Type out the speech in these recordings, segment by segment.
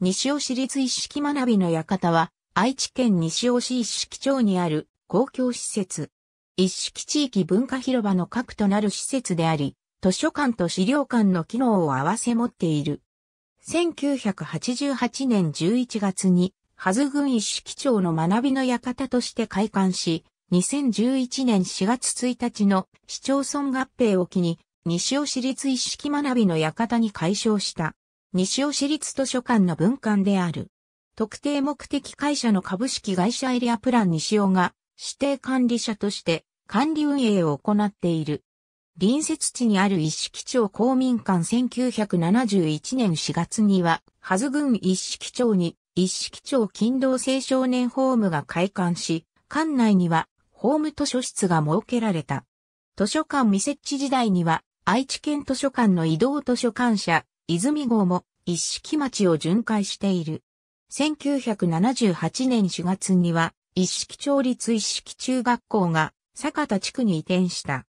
西尾市立一式学びの館は、愛知県西尾市一式町にある公共施設。一式地域文化広場の核となる施設であり、図書館と資料館の機能を合わせ持っている。1988年11月に、ずぐ郡一式町の学びの館として開館し、2011年4月1日の市町村合併を機に、西尾市立一式学びの館に改称した。西尾市立図書館の文館である。特定目的会社の株式会社エリアプラン西尾が指定管理者として管理運営を行っている。隣接地にある一式町公民館1971年4月には、ずぐ郡一式町に一式町勤労青少年ホームが開館し、館内にはホーム図書室が設けられた。図書館未設置時代には愛知県図書館の移動図書館社泉号も一式町を巡回している。1978年4月には、一式町立一式中学校が坂田地区に移転した。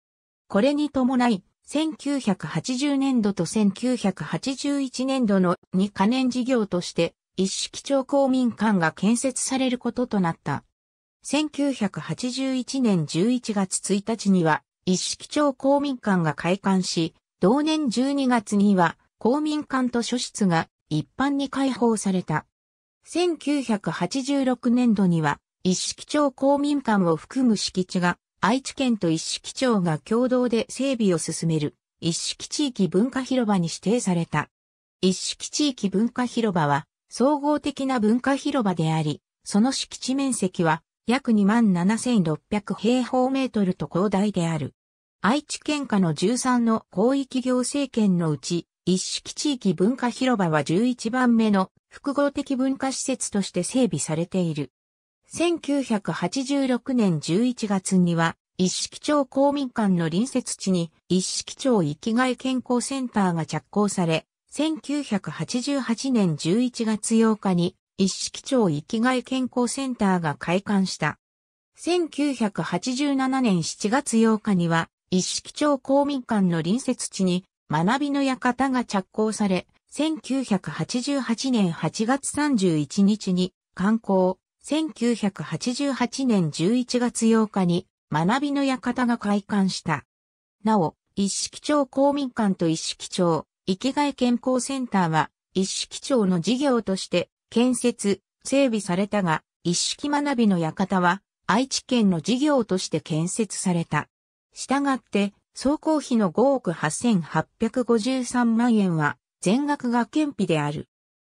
これに伴い、1980年度と1981年度の2可燃事業として、一式町公民館が建設されることとなった。1981年11月1日には、一式町公民館が開館し、同年12月には、公民館図書室が一般に開放された。1986年度には、一式町公民館を含む敷地が、愛知県と一式町が共同で整備を進める、一式地域文化広場に指定された。一式地域文化広場は、総合的な文化広場であり、その敷地面積は、約27,600平方メートルと広大である。愛知県下の13の広域行政権のうち、一式地域文化広場は11番目の複合的文化施設として整備されている。1986年11月には、一式町公民館の隣接地に一式町生きがい健康センターが着工され、1988年11月8日に一式町生きがい健康センターが開館した。1987年7月8日には一式町公民館の隣接地に学びの館が着工され、1988年8月31日に観光、1988年11月8日に学びの館が開館した。なお、一式町公民館と一式町、生きがい健康センターは、一式町の事業として建設、整備されたが、一式学びの館は愛知県の事業として建設された。したがって、総工費の5億8853万円は全額が県費である。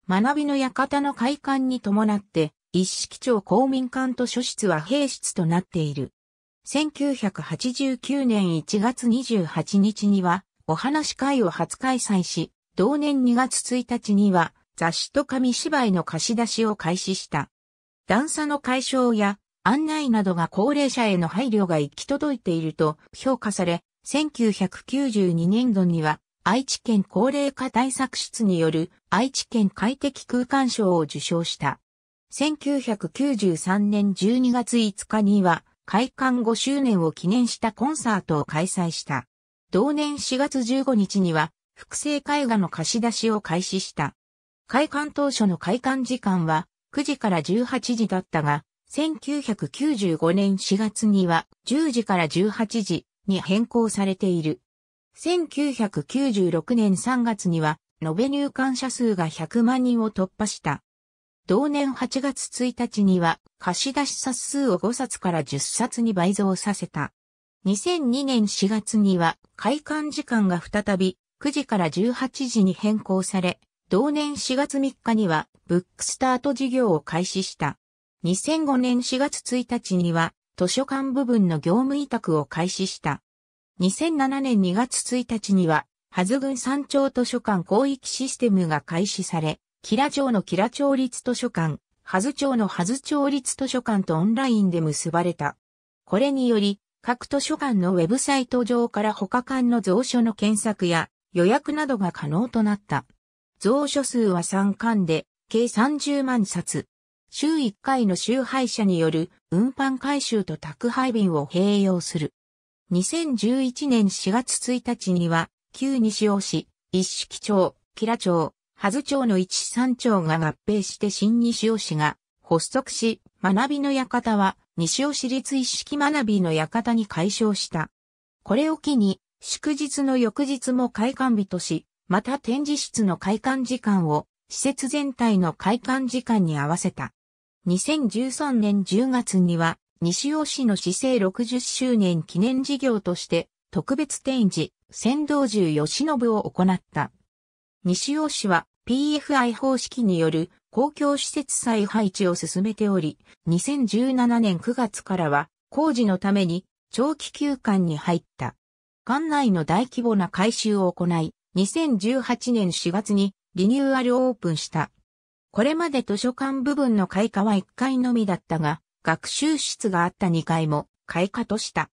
学びの館の開館に伴って、一式町公民館図書室は閉室となっている。1989年1月28日には、お話会を初開催し、同年2月1日には、雑誌と紙芝居の貸し出しを開始した。段差の解消や案内などが高齢者への配慮が行き届いていると評価され、1992年度には愛知県高齢化対策室による愛知県快適空間賞を受賞した。1993年12月5日には開館5周年を記念したコンサートを開催した。同年4月15日には複製絵画の貸し出しを開始した。開館当初の開館時間は9時から18時だったが、1995年4月には10時から18時、に変更されている。1996年3月には、延べ入館者数が100万人を突破した。同年8月1日には、貸し出し冊数を5冊から10冊に倍増させた。2002年4月には、開館時間が再び、9時から18時に変更され、同年4月3日には、ブックスタート事業を開始した。2005年4月1日には、図書館部分の業務委託を開始した。2007年2月1日には、ずぐ郡山町図書館広域システムが開始され、キラ町のキラ町立図書館、はず町のはず町立図書館とオンラインで結ばれた。これにより、各図書館のウェブサイト上から他館の蔵書の検索や予約などが可能となった。蔵書数は3館で、計30万冊。週1回の集配車による運搬回収と宅配便を併用する。2011年4月1日には、旧西尾市、一式町、吉良町、羽津町の一三町が合併して新西尾市が発足し、学びの館は西尾市立一式学びの館に解消した。これを機に、祝日の翌日も開館日とし、また展示室の開館時間を施設全体の開館時間に合わせた。2013年10月には、西尾市の市政60周年記念事業として、特別展示、先導獣吉信を行った。西尾市は PFI 方式による公共施設再配置を進めており、2017年9月からは工事のために長期休館に入った。館内の大規模な改修を行い、2018年4月にリニューアルオープンした。これまで図書館部分の開花は1階のみだったが、学習室があった2階も開花とした。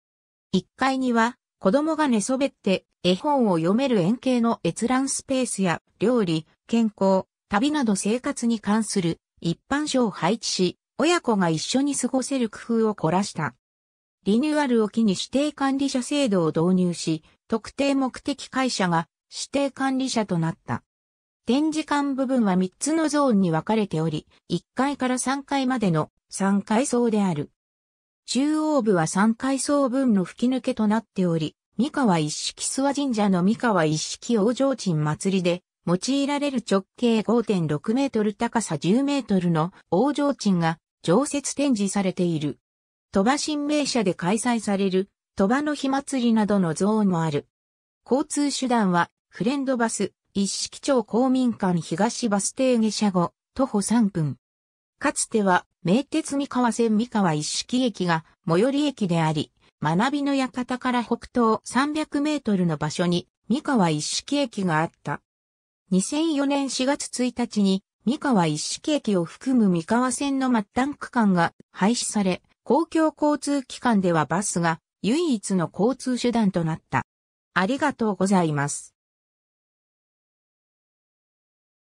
1階には子供が寝そべって絵本を読める円形の閲覧スペースや料理、健康、旅など生活に関する一般書を配置し、親子が一緒に過ごせる工夫を凝らした。リニューアルを機に指定管理者制度を導入し、特定目的会社が指定管理者となった。展示館部分は3つのゾーンに分かれており、1階から3階までの3階層である。中央部は3階層分の吹き抜けとなっており、三河一式諏訪神社の三河一式大城鎮祭りで、用いられる直径5.6メートル高さ10メートルの大城鎮が常設展示されている。鳥羽新名社で開催される鳥羽の火祭りなどのゾーンもある。交通手段はフレンドバス、一式町公民館東バス停下車後、徒歩3分。かつては、名鉄三河線三河一式駅が最寄り駅であり、学びの館から北東300メートルの場所に三河一式駅があった。2004年4月1日に三河一式駅を含む三河線の末端区間が廃止され、公共交通機関ではバスが唯一の交通手段となった。ありがとうございます。